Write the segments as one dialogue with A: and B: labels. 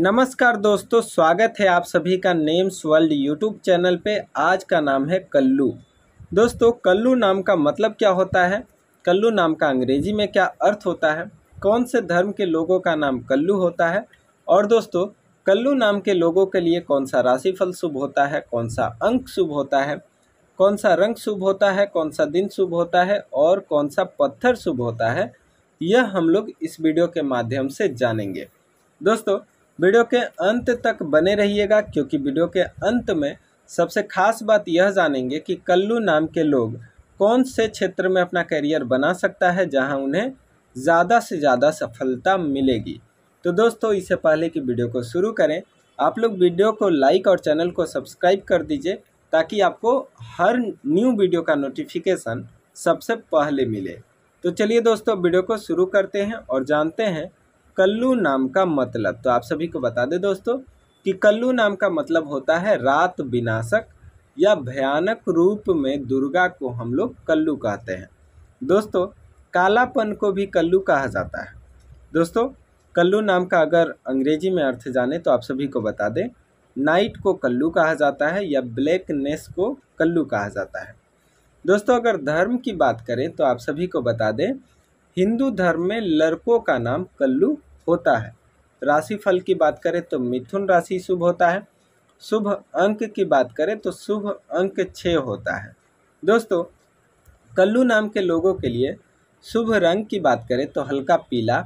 A: नमस्कार दोस्तों स्वागत है आप सभी का नेम्स वर्ल्ड यूट्यूब चैनल पे आज का नाम है कल्लू दोस्तों कल्लू नाम का मतलब क्या होता है कल्लू नाम का अंग्रेजी में क्या अर्थ होता है कौन से धर्म के लोगों का नाम कल्लू होता है और दोस्तों कल्लू नाम के लोगों के लिए कौन सा राशिफल शुभ होता है कौन सा अंक शुभ होता है कौन सा रंग शुभ होता है कौन सा दिन शुभ होता है और कौन सा पत्थर शुभ होता है यह हम लोग इस वीडियो के माध्यम से जानेंगे दोस्तों वीडियो के अंत तक बने रहिएगा क्योंकि वीडियो के अंत में सबसे खास बात यह जानेंगे कि कल्लू नाम के लोग कौन से क्षेत्र में अपना करियर बना सकता है जहां उन्हें ज़्यादा से ज़्यादा सफलता मिलेगी तो दोस्तों इससे पहले कि वीडियो को शुरू करें आप लोग वीडियो को लाइक और चैनल को सब्सक्राइब कर दीजिए ताकि आपको हर न्यू वीडियो का नोटिफिकेशन सबसे पहले मिले तो चलिए दोस्तों वीडियो को शुरू करते हैं और जानते हैं कल्लू नाम का मतलब तो आप सभी को बता दें दोस्तों कि कल्लू नाम का मतलब होता है रात विनाशक या भयानक रूप में दुर्गा को हम लोग कल्लू कहते हैं दोस्तों कालापन को भी कल्लू कहा जाता है दोस्तों कल्लू नाम का अगर अंग्रेजी में अर्थ जाने तो आप सभी को बता दें नाइट को कल्लू कहा जाता है या ब्लैकनेस को कल्लू कहा जाता है दोस्तों अगर धर्म की बात करें तो आप सभी को बता दें हिंदू धर्म में लड़कों का नाम कल्लू होता है राशि फल की बात करें तो मिथुन राशि शुभ होता है शुभ अंक की बात करें तो शुभ अंक छः होता है दोस्तों कल्लू नाम के लोगों के लिए शुभ रंग की बात करें तो हल्का पीला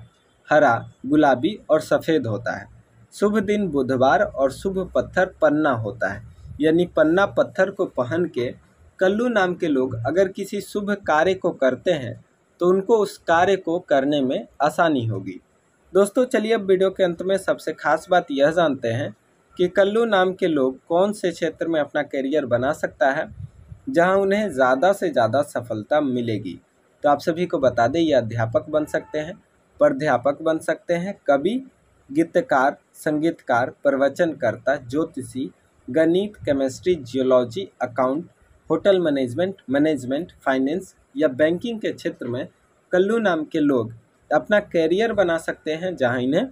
A: हरा गुलाबी और सफ़ेद होता है शुभ दिन बुधवार और शुभ पत्थर पन्ना होता है यानी पन्ना पत्थर को पहन के कल्लू नाम के लोग अगर किसी शुभ कार्य को करते हैं तो उनको उस कार्य को करने में आसानी होगी दोस्तों चलिए अब वीडियो के अंत में सबसे खास बात यह जानते हैं कि कल्लू नाम के लोग कौन से क्षेत्र में अपना करियर बना सकता है जहां उन्हें ज़्यादा से ज़्यादा सफलता मिलेगी तो आप सभी को बता दें ये अध्यापक बन सकते हैं प्राध्यापक बन सकते हैं कवि गीतकार संगीतकार प्रवचनकर्ता ज्योतिषी गणित chemistry geology account hotel management management finance या बैंकिंग के क्षेत्र में कल्लू नाम के लोग अपना कैरियर बना सकते हैं जहाँ इन्हें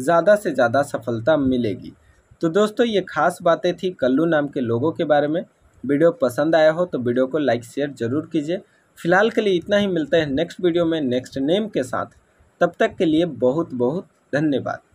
A: ज़्यादा से ज़्यादा सफलता मिलेगी तो दोस्तों ये खास बातें थी कल्लू नाम के लोगों के बारे में वीडियो पसंद आया हो तो वीडियो को लाइक शेयर जरूर कीजिए फिलहाल के लिए इतना ही मिलता है नेक्स्ट वीडियो में नेक्स्ट नेम के साथ तब तक के लिए बहुत बहुत धन्यवाद